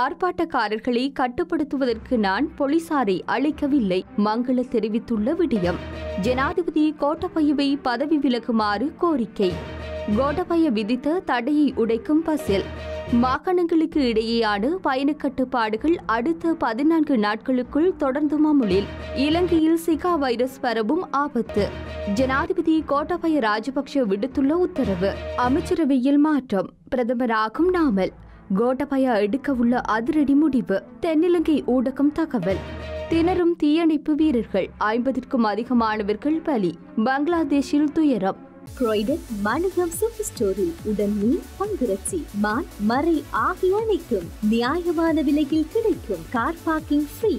ஆர்ப்பாட்டக்காரர்களை கட்டுப்படுத்துவதற்கு நான் போலீசாரை அழைக்கவில்லை மங்கள தெரிவித்துள்ள விடயம் ஜனாதிபதி கோட்டபயவை பதவி விலகுமாறு கோரிக்கை கோட்டபய விதித்த தடையை உடைக்கும் பசில் மாகாணங்களுக்கு இடையேயான பயண கட்டுப்பாடுகள் அடுத்த பதினான்கு நாட்களுக்குள் தொடர்ந்து அமுலில் இலங்கையில் சிகா வைரஸ் பரவும் ஆபத்து ஜனாதிபதி கோட்டபய ராஜபக்ஷ விடுத்துள்ள உத்தரவு அமைச்சரவையில் மாற்றம் பிரதமராகும் நாமல் கோட்டபயா எடுக்க உள்ள அதிரடி முடிவு தென்னிலங்கை ஊடகம் தகவல் திணறும் தீயணைப்பு வீரர்கள் ஐம்பதிற்கும் அதிகமானவர்கள் பலி பங்களாதேஷில் துயரம் ஸ்டோரி உடன் பங்குரட்சி மறை ஆகிய அனைத்தும் நியாயமான விலையில் கிடைக்கும் கார் பார்க்கிங் ஃப்ரீ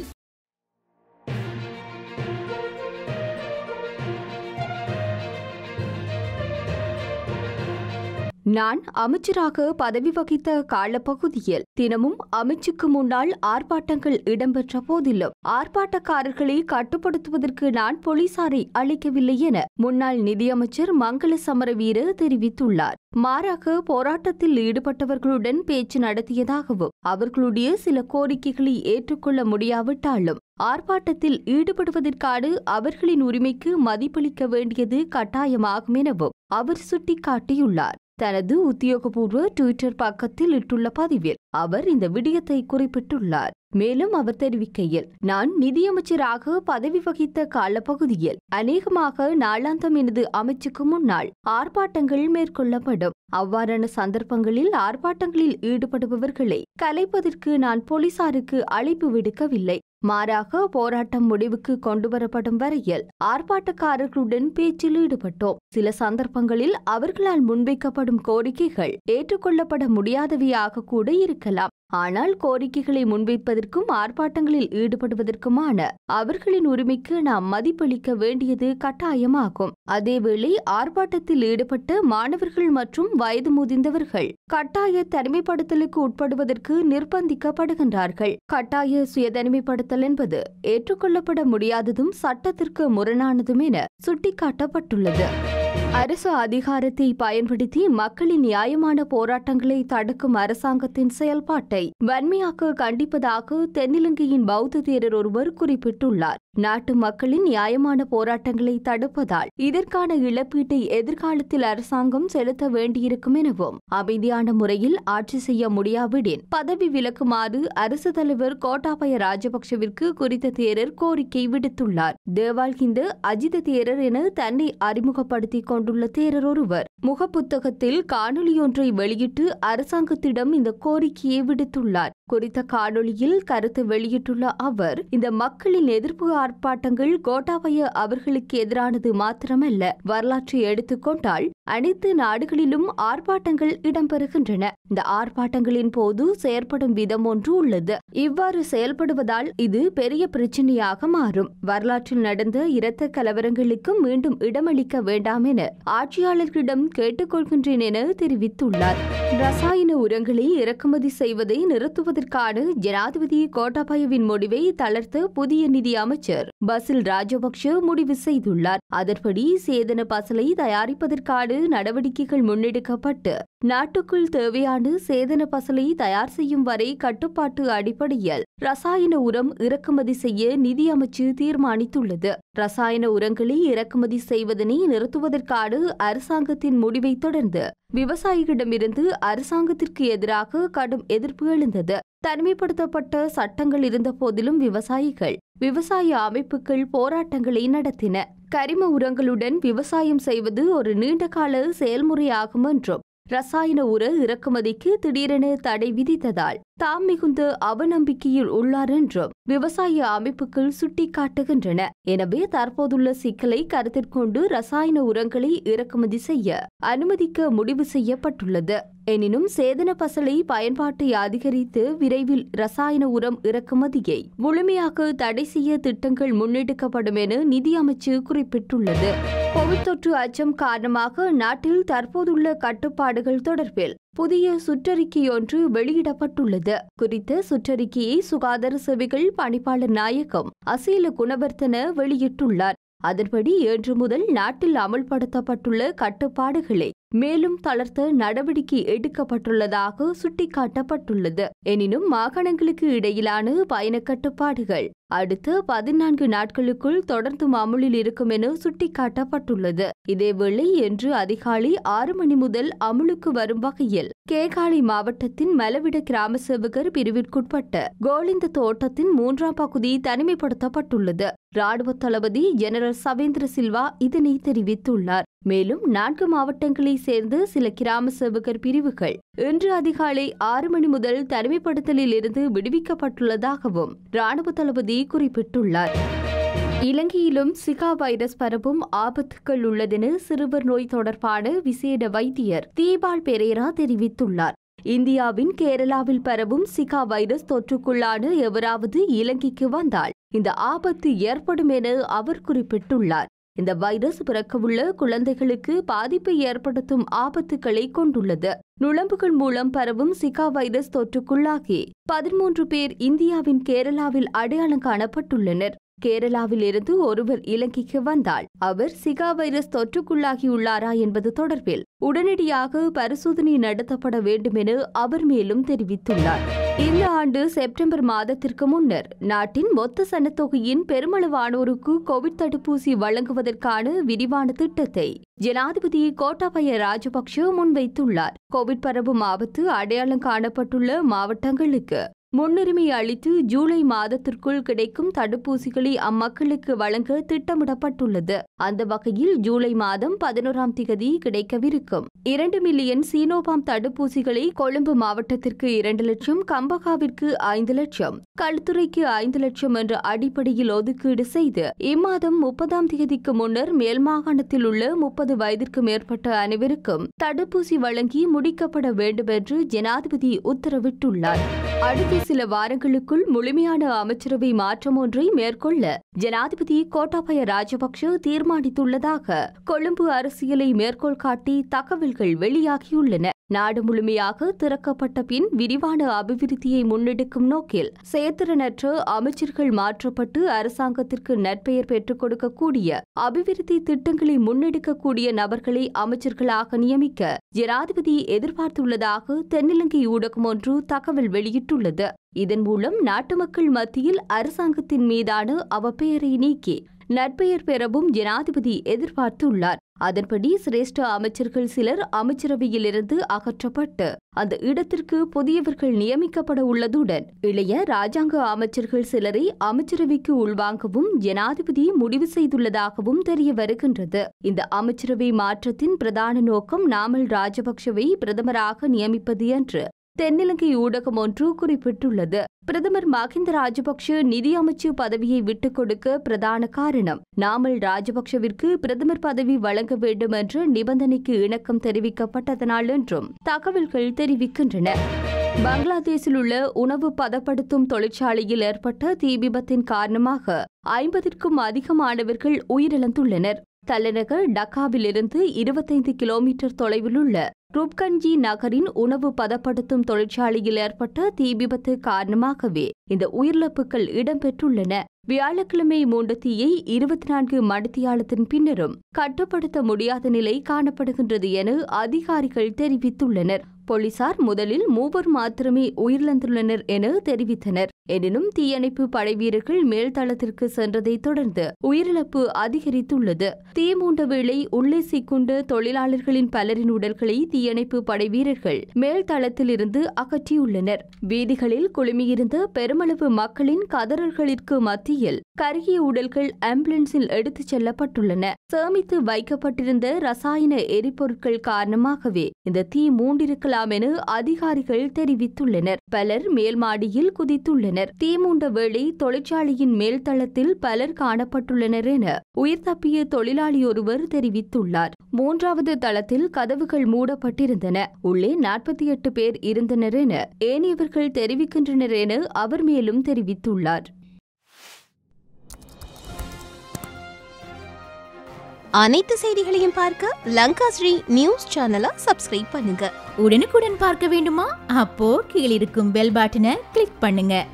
நான் அமைச்சராக பதவி வகித்த காலப்பகுதியில் தினமும் அமைச்சுக்கு முன்னால் ஆர்ப்பாட்டங்கள் இடம்பெற்ற போதிலும் ஆர்ப்பாட்டக்காரர்களை கட்டுப்படுத்துவதற்கு நான் போலீசாரை அளிக்கவில்லை என முன்னாள் நிதியமைச்சர் மங்கள சமரவீர தெரிவித்துள்ளார் மாறாக போராட்டத்தில் ஈடுபட்டவர்களுடன் பேச்சு நடத்தியதாகவும் அவர்களுடைய சில கோரிக்கைகளை ஏற்றுக்கொள்ள முடியாவிட்டாலும் ஆர்ப்பாட்டத்தில் ஈடுபடுவதற்கான அவர்களின் உரிமைக்கு மதிப்பளிக்க வேண்டியது கட்டாயமாகும் எனவும் அவர் சுட்டிக்காட்டியுள்ளார் தனது உத்தியோகபூர்வ ட்விட்டர் பக்கத்தில் இட்டுள்ள பதிவில் அவர் இந்த விடயத்தை குறிப்பிட்டுள்ளார் மேலும் அவர் தெரிவிக்கையில் நான் நிதியமைச்சராக பதவி வகித்த காலப்பகுதியில் அநேகமாக நாளாந்தம் எனது அமைச்சுக்கு முன்னால் ஆர்ப்பாட்டங்கள் மேற்கொள்ளப்படும் அவ்வாறான சந்தர்ப்பங்களில் ஆர்ப்பாட்டங்களில் ஈடுபடுபவர்களை கலைப்பதற்கு நான் போலீசாருக்கு அழைப்பு விடுக்கவில்லை மாறாக போராட்டம் முடிவுக்கு கொண்டுவரப்படும் வரையில் ஆர்ப்பாட்டக்காரர்களுடன் பேச்சில் ஈடுபட்டோம் சில சந்தர்ப்பங்களில் அவர்களால் முன்வைக்கப்படும் கோரிக்கைகள் ஏற்றுக்கொள்ளப்பட முடியாதவையாக கூட இருக்கலாம் ஆனால் கோரிக்கைகளை முன்வைப்பதற்கும் ஆர்ப்பாட்டங்களில் ஈடுபடுவதற்குமான அவர்களின் உரிமைக்கு நாம் மதிப்பளிக்க வேண்டியது கட்டாயமாகும் அதேவேளை ஆர்ப்பாட்டத்தில் ஈடுபட்ட மாணவர்கள் மற்றும் வயது முதிர்ந்தவர்கள் கட்டாய தனிமைப்படுத்தலுக்கு உட்படுவதற்கு நிர்பந்திக்கப்படுகின்றார்கள் கட்டாய சுயதனிமைப்படுத்தல் என்பது ஏற்றுக்கொள்ளப்பட முடியாததும் சட்டத்திற்கு முரணானதும் என சுட்டிக்காட்டப்பட்டுள்ளது அரசு அதிகாரத்தை பயன்படுத்தி மக்களின் நியாயமான போராட்டங்களை தடுக்கும் அரசாங்கத்தின் செயல்பாட்டை வன்மையாக கண்டிப்பதாக தென்னிலங்கையின் பௌத்த தேரர் ஒருவர் குறிப்பிட்டுள்ளார் நாட்டு மக்களின் நியாயமான போராட்டங்களை தடுப்பதால் இதற்கான இழப்பீட்டை எதிர்காலத்தில் அரசாங்கம் செலுத்த வேண்டியிருக்கும் எனவும் அமைதியான முறையில் ஆட்சி செய்ய முடியாவிடின் பதவி விலக்குமாறு அரசு தலைவர் கோட்டாபய ராஜபக்சவிற்கு குறித்த தேரர் கோரிக்கை விடுத்துள்ளார் தேவால்கிந்து அஜித தேரர் என தன்னை அறிமுகப்படுத்திக் கொண்டு கொண்டுள்ள தேரர் ஒருவர் முகப்புத்தகத்தில் காணொலியொன்றை வெளியிட்டு அரசாங்கத்திடம் இந்த கோரிக்கையை விடுத்துள்ளார் குறித்த காணொலியில் கருத்து வெளியிட்டுள்ள அவர் இந்த மக்களின் எதிர்ப்பு ஆர்ப்பாட்டங்கள் கோட்டாபய அவர்களுக்கு எதிரானது மாத்திரமல்ல வரலாற்றை எடுத்துக்கொண்டால் அனைத்து நாடுகளிலும் ஆர்ப்பாட்டங்கள் இடம்பெறுகின்றன இந்த ஆர்ப்பாட்டங்களின் போது செயற்படும் விதம் ஒன்று உள்ளது இவ்வாறு செயல்படுவதால் இது பெரிய பிரச்சினையாக மாறும் வரலாற்றில் நடந்த இரத்த கலவரங்களுக்கு மீண்டும் இடமளிக்க வேண்டாம் என ஆட்சியாளர்களிடம் கேட்டுக்கொள்கின்றேன் என தெரிவித்துள்ளார் ரசாயன தரமான உரங்களை இறக்குமதி செய்வதை நிறுத்துவதற்கான ஜனாதிபதி கோட்டாபாயவின் முடிவை தளர்த்த புதிய நிதி அமைச்சர் பசில் ராஜபக்ஷ முடிவு செய்துள்ளார் அதன்படி சேதன பசலை தயாரிப்பதற்கான நடவடிக்கைகள் முன்னெடுக்கப்பட்டு நாட்டுக்குள் தேவையான சேதன பசலை தயார் செய்யும் வரை கட்டுப்பாட்டு அடிப்படையில் ரசாயன உரம் இறக்குமதி செய்ய நிதி அமைச்சு தீர்மானித்துள்ளது ரசாயன உரங்களை இறக்குமதி செய்வதனை நிறுத்துவதற்கான அரசாங்கத்தின் முடிவை தொடர்ந்து விவசாயிகளிடமிருந்து அரசாங்கத்திற்கு எதிராக கடும் எதிர்ப்பு எழுந்தது தனிமைப்படுத்தப்பட்ட சட்டங்கள் இருந்த போதிலும் விவசாயிகள் விவசாய அமைப்புகள் போராட்டங்களை நடத்தின கரிம உரங்களுடன் விவசாயம் செய்வது ஒரு நீண்டகால செயல்முறையாகும் என்றும் ரசாயன உர இறக்குமதிக்கு திடீரென தடை விதித்ததால் தாம் மிகுந்த அவநம்பிக்கையில் உள்ளார் என்றும் விவசாய அமைப்புகள் சுட்டிக்காட்டுகின்றன எனவே தற்போதுள்ள சிக்கலை கருத்தில் கொண்டு ரசாயன உரங்களை இறக்குமதி செய்ய அனுமதிக்க முடிவு செய்யப்பட்டுள்ளது எனினும் சேதன பசலை பயன்பாட்டை அதிகரித்து விரைவில் ரசாயன உரம் இறக்குமதியை முழுமையாக தடை செய்ய திட்டங்கள் முன்னெடுக்கப்படும் என நிதியமைச்சு குறிப்பிட்டுள்ளது கோவிட் தொற்று அச்சம் காரணமாக நாட்டில் தற்போதுள்ள கட்டுப்பாடுகள் தொடர்பில் புதிய சுற்றறிக்கையொன்று வெளியிடப்பட்டுள்ளது குறித்த சுற்றறிக்கையை சுகாதார சேவைகள் பணிப்பாளர் நாயகம் அசீல குணவர்த்தன வெளியிட்டுள்ளார் அதன்படி இன்று முதல் நாட்டில் அமல்படுத்தப்பட்டுள்ள கட்டுப்பாடுகளை மேலும் தளர்த்த நடவடிக்கை எடுக்கப்பட்டுள்ளதாக சுட்டிக்காட்டப்பட்டுள்ளது எனினும் மாகாணங்களுக்கு இடையிலான பயண கட்டுப்பாடுகள் அடுத்து பதினான்கு நாட்களுக்குள் தொடர்ந்தும் அமுலில் இருக்கும் என சுட்டிக்காட்டப்பட்டுள்ளது இதேவேளை இன்று அதிகாலை ஆறு மணி முதல் அமுலுக்கு வரும் வகையில் கேகாலை மாவட்டத்தின் மலவிட கிராம சேவகர் பிரிவிற்குட்பட்ட கோலிந்த தோட்டத்தின் மூன்றாம் பகுதி தனிமைப்படுத்தப்பட்டுள்ளது ராணுவ தளபதி ஜெனரல் சவேந்திர சில்வா இதனை தெரிவித்துள்ளார் மேலும் நான்கு மாவட்டங்களை சேர்ந்த சில கிராம சேவகர் பிரிவுகள் இன்று அதிகாலை ஆறு மணி முதல் தனிமைப்படுத்தலில் இருந்து விடுவிக்கப்பட்டுள்ளதாகவும் ராணுவ தளபதி குறிப்பிட்டுள்ளார் இலங்கையிலும் சிகா வைரஸ் பரவும் ஆபத்துக்கள் உள்ளதென சிறுவர் நோய் தொடர்பான விசேட வைத்தியர் தீபால் பெரேரா தெரிவித்துள்ளார் இந்தியாவின் கேரளாவில் பரவும் சிகா வைரஸ் தொற்றுக்குள்ளான எவராவது இலங்கைக்கு வந்தால் இந்த ஆபத்து ஏற்படும் என அவர் குறிப்பிட்டுள்ளார் இந்த வைரஸ் பிறக்கவுள்ள குழந்தைகளுக்கு பாதிப்பை ஏற்படுத்தும் ஆபத்துக்களை கொண்டுள்ளது நுழம்புகள் மூலம் பரவும் சிகா வைரஸ் தொற்றுக்குள்ளாகி பதிமூன்று பேர் இந்தியாவின் கேரளாவில் அடையாளம் காணப்பட்டுள்ளனர் கேரளாவில் இருந்து ஒருவர் இலங்கைக்கு வந்தால் அவர் சிகா வைரஸ் தொற்றுக்குள்ளாகியுள்ளாரா என்பது தொடர்பில் உடனடியாக பரிசோதனை நடத்தப்பட வேண்டும் என அவர் மேலும் தெரிவித்துள்ளார் இந்த ஆண்டு செப்டம்பர் மாதத்திற்கு முன்னர் நாட்டின் மொத்த சனத்தொகையின் பெருமளவானோருக்கு கோவிட் தடுப்பூசி வழங்குவதற்கான விரிவான திட்டத்தை ஜனாதிபதி கோட்டாபய ராஜபக்ஷ முன்வைத்துள்ளார் கோவிட் பரவும் ஆபத்து அடையாளம் காணப்பட்டுள்ள மாவட்டங்களுக்கு முன்னுரிமை அளித்து ஜூலை மாதத்திற்குள் கிடைக்கும் தடுப்பூசிகளை அம்மக்களுக்கு வழங்க திட்டமிடப்பட்டுள்ளது அந்த வகையில் ஜூலை மாதம் பதினோராம் திகதி கிடைக்கவிருக்கும் இரண்டு மில்லியன் சீனோபாம் தடுப்பூசிகளை கொழும்பு மாவட்டத்திற்கு இரண்டு லட்சம் கம்பகாவிற்கு ஐந்து லட்சம் கல்துறைக்கு ஐந்து லட்சம் என்ற அடிப்படையில் ஒதுக்கீடு செய்து இம்மாதம் முப்பதாம் திகதிக்கு முன்னர் மேல் மாகாணத்தில் உள்ள முப்பது வயதிற்கு மேற்பட்ட அனைவருக்கும் தடுப்பூசி வழங்கி முடிக்கப்பட வேண்டும் என்று ஜனாதிபதி உத்தரவிட்டுள்ளார் அடுத்த சில வாரங்களுக்குள் முழுமையான அமைச்சரவை மாற்றம் ஒன்றை மேற்கொள்ள ஜனாதிபதி கோட்டாபய ராஜபக்ஷ தீர்மானித்துள்ளதாக கொழும்பு அரசியலை மேற்கோள் காட்டி தகவல்கள் வெளியாகியுள்ளன நாடு முழுமையாக திறக்கப்பட்ட பின் விரிவான அபிவிருத்தியை முன்னெடுக்கும் நோக்கில் செயத்திறனற்ற அமைச்சர்கள் மாற்றப்பட்டு அரசாங்கத்திற்கு நற்பெயர் பெற்றுக் கொடுக்கக்கூடிய அபிவிருத்தி திட்டங்களை முன்னெடுக்கக்கூடிய நபர்களை அமைச்சர்களாக நியமிக்க ஜனாதிபதி எதிர்பார்த்துள்ளதாக தென்னிலங்கை ஊடகம் ஒன்று தகவல் வெளியிட்டுள்ளது இதன் மூலம் நாட்டு மக்கள் மத்தியில் அரசாங்கத்தின் மீதான அவப்பெயரை நீக்கி நற்பெயர் பெறவும் ஜனாதிபதி எதிர்பார்த்துள்ளார் அதன்படி சிரேஷ்ட அமைச்சர்கள் சிலர் அமைச்சரவையிலிருந்து அகற்றப்பட்டு அந்த இடத்திற்கு புதியவர்கள் நியமிக்கப்பட உள்ளதுடன் இளைய ராஜாங்க அமைச்சர்கள் சிலரை அமைச்சரவைக்கு உள்வாங்கவும் ஜனாதிபதி முடிவு செய்துள்ளதாகவும் தெரிய வருகின்றது இந்த அமைச்சரவை மாற்றத்தின் பிரதான நோக்கம் நாமல் ராஜபக்ஷவை பிரதமராக நியமிப்பது என்று தென்னிலங்கை ஊடகம் ஒன்று குறிப்பிட்டுள்ளது பிரதமர் மஹிந்த ராஜபக்ஷ நிதியமைச்சு பதவியை விட்டுக் கொடுக்க பிரதான காரணம் நாமல் ராஜபக்ஷவிற்கு பிரதமர் பதவி வழங்க வேண்டும் என்ற நிபந்தனைக்கு இணக்கம் தெரிவிக்கப்பட்டதனால் என்றும் தகவல்கள் தெரிவிக்கின்றன பங்களாதேஷில் உள்ள உணவு பதப்படுத்தும் தொழிற்சாலையில் ஏற்பட்ட தீ விபத்தின் காரணமாக ஐம்பதிற்கும் அதிகமானவர்கள் உயிரிழந்துள்ளனர் தலைநகர் டக்காவிலிருந்து இருபத்தைந்து கிலோமீட்டர் தொலைவில் உள்ள ருப்கஞ்சி நகரின் உணவு பதப்படுத்தும் தொழிற்சாலையில் ஏற்பட்ட தீ விபத்து காரணமாகவே இந்த உயிரிழப்புகள் இடம்பெற்றுள்ளன வியாழக்கிழமை மூன்று தீயை இருபத்தி நான்கு மணித்தியாலத்தின் பின்னரும் கட்டுப்படுத்த முடியாத நிலை காணப்படுகின்றது என அதிகாரிகள் தெரிவித்துள்ளனர் போலீசார் முதலில் மூவர் மாத்திரமே உயிரிழந்துள்ளனர் என தெரிவித்தனர் எனினும் தீயணைப்பு படை வீரர்கள் மேல்தளத்திற்கு சென்றதை தொடர்ந்து உயிரிழப்பு அதிகரித்துள்ளது தீ மூண்ட வேளை உள்ளே சிக்குண்டு தொழிலாளர்களின் பலரின் உடல்களை தீ தீயணைப்பு படை வீரர்கள் மேல்தளத்திலிருந்து அகற்றியுள்ளனர் வீதிகளில் குழுமியிருந்த பெருமளவு மக்களின் கதறல்களிற்கு மத்தியில் கருகிய உடல்கள் ஆம்புலன்ஸில் எடுத்துச் செல்லப்பட்டுள்ளன சேமித்து வைக்கப்பட்டிருந்த ரசாயன எரிபொருட்கள் காரணமாகவே இந்த தீ மூண்டிருக்கலாம் என அதிகாரிகள் தெரிவித்துள்ளனர் பலர் மேல்மாடியில் குதித்துள்ளனர் தீ மூண்ட வேளை தொழிற்சாலையின் மேல்தளத்தில் பலர் காணப்பட்டுள்ளனர் என உயிர் தப்பிய தொழிலாளி ஒருவர் தெரிவித்துள்ளார் மூன்றாவது தளத்தில் கதவுகள் மூடப்பட்டு வைக்கப்பட்டிருந்தன உள்ளே நாற்பத்தி எட்டு பேர் இருந்தனர் என ஏனையவர்கள் தெரிவிக்கின்றனர் என அவர் மேலும் தெரிவித்துள்ளார் அனைத்து செய்திகளையும் பார்க்க லங்கா ஸ்ரீ நியூஸ் சேனலை சப்ஸ்கிரைப் பண்ணுங்க உடனுக்குடன் பார்க்க வேண்டுமா அப்போ கீழிருக்கும் பெல் பட்டனை கிளிக் பண்ணுங்க